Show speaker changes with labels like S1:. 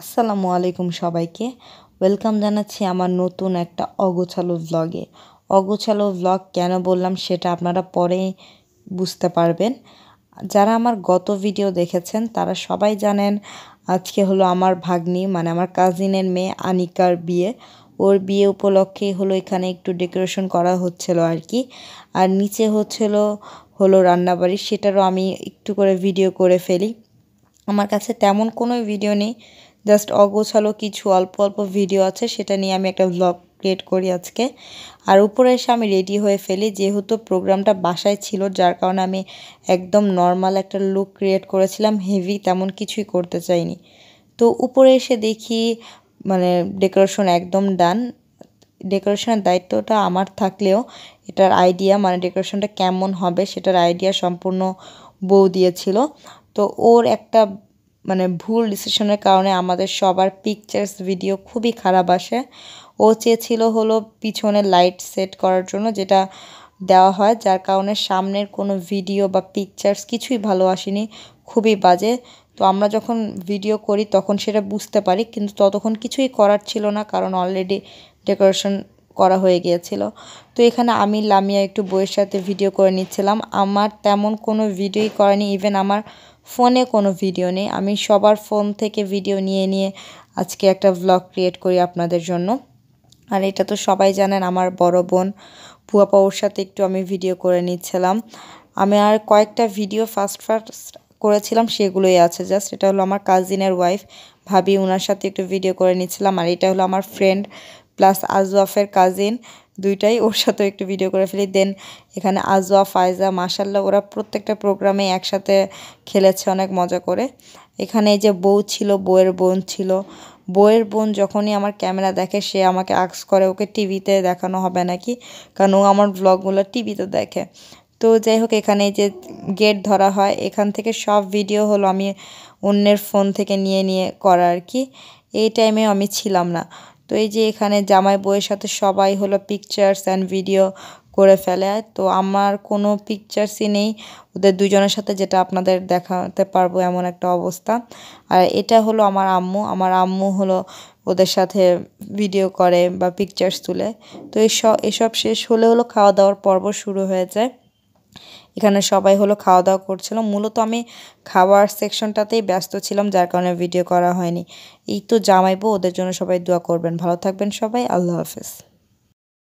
S1: আসসালামু আলাইকুম সবাইকে ওয়েলকাম জানাচ্ছি আমার নতুন একটা অগোছালো ভ্লগে অগোছালো ভ্লগ কেন বললাম সেটা আপনারা পরে বুঝতে পারবেন যারা আমার গত ভিডিও দেখেছেন তারা সবাই জানেন আজকে হলো আমার ভাগ্নি মানে আমার কাজিনের মেয়ে আনিকার বিয়ে ওর বিয়ে উপলক্ষে হলো এখানে একটু ডেকোরেশন করা হচ্ছিল আর কি আর নিচে হচ্ছিল হলো রান্নাবাড়ি সেটারও আমি একটু করে ভিডিও করে ফেলি আমার কাছে তেমন কোনো ভিডিও নেই জাস্ট অগোছালো কিছু অল্প অল্প ভিডিও আছে সেটা নিয়ে আমি একটা ব্লগ ক্রিয়েট করি আজকে আর উপরে এসে আমি রেডি হয়ে ফেলি যেহেতু প্রোগ্রামটা বাসায় ছিল যার কারণে আমি একদম নর্মাল একটা লুক ক্রিয়েট করেছিলাম হেভি তেমন কিছুই করতে চাইনি তো উপরে এসে দেখি মানে ডেকোরেশন একদম ডান ডেকোরেশনের দায়িত্বটা আমার থাকলেও এটার আইডিয়া মানে ডেকোরেশনটা কেমন হবে সেটার আইডিয়া সম্পূর্ণ বউ দিয়েছিল তো ওর একটা মানে ভুল ডিসিশনের কারণে আমাদের সবার পিকচার্স ভিডিও খুবই খারাপ আসে ও চেয়েছিল হলো পিছনে লাইট সেট করার জন্য যেটা দেওয়া হয় যার কারণে সামনের কোনো ভিডিও বা পিকচার্স কিছুই ভালো আসেনি খুবই বাজে তো আমরা যখন ভিডিও করি তখন সেটা বুঝতে পারি কিন্তু ততক্ষণ কিছুই করার ছিল না কারণ অলরেডি ডেকোরেশন করা হয়ে গিয়েছিল তো এখানে আমি লামিয়া একটু বইয়ের সাথে ভিডিও করে নিচ্ছিলাম আমার তেমন কোনো ভিডিওই করেনি ইভেন আমার ফোনে কোনো ভিডিও নেই আমি সবার ফোন থেকে ভিডিও নিয়ে নিয়ে আজকে একটা ভ্লগ ক্রিয়েট করি আপনাদের জন্য আর এটা তো সবাই জানেন আমার বড় বোন পুয়া ওর সাথে একটু আমি ভিডিও করে নিচ্ছিলাম আমি আর কয়েকটা ভিডিও ফার্স্ট ফার্স্ট করেছিলাম সেগুলোই আছে জাস্ট এটা হলো আমার কাজিনের ওয়াইফ ভাবি ওনার সাথে একটু ভিডিও করে নিচ্ছিলাম আর এটা হলো আমার ফ্রেন্ড প্লাস আজওয়াফের কাজিন দুইটাই ওর সাথে একটু ভিডিও করে ফেলি দেন এখানে আজওয়া ফায়জা মাসাল্লাহ ওরা প্রত্যেকটা প্রোগ্রামে একসাথে খেলেছে অনেক মজা করে এখানে এই যে বউ ছিল বউয়ের বোন ছিল বউয়ের বোন যখনই আমার ক্যামেরা দেখে সে আমাকে আক্স করে ওকে টিভিতে দেখানো হবে নাকি কারণ ও আমার ব্লগগুলো টিভিতে দেখে তো যাই হোক এখানে যে গেট ধরা হয় এখান থেকে সব ভিডিও হলো আমি অন্যের ফোন থেকে নিয়ে নিয়ে করা আর কি এই টাইমে আমি ছিলাম না তো এই যে এখানে জামাই বইয়ের সাথে সবাই হলো পিকচার্স অ্যান্ড ভিডিও করে ফেলে তো আমার কোনো পিকচার্সই নেই ওদের দুজনের সাথে যেটা আপনাদের দেখাতে পারবো এমন একটা অবস্থা আর এটা হলো আমার আম্মু আমার আম্মু হলো ওদের সাথে ভিডিও করে বা পিকচার্স তুলে তো এসব এসব শেষ হলে হলো খাওয়া দাওয়ার পর্ব শুরু হয়ে যায় এখানে সবাই হলো খাওয়া দাওয়া করছিল মূলত আমি খাওয়ার সেকশনটাতেই ব্যস্ত ছিলাম যার কারণে ভিডিও করা হয়নি এই তো জামাইবো ওদের জন্য সবাই দোয়া করবেন ভালো থাকবেন সবাই আল্লাহ হাফেজ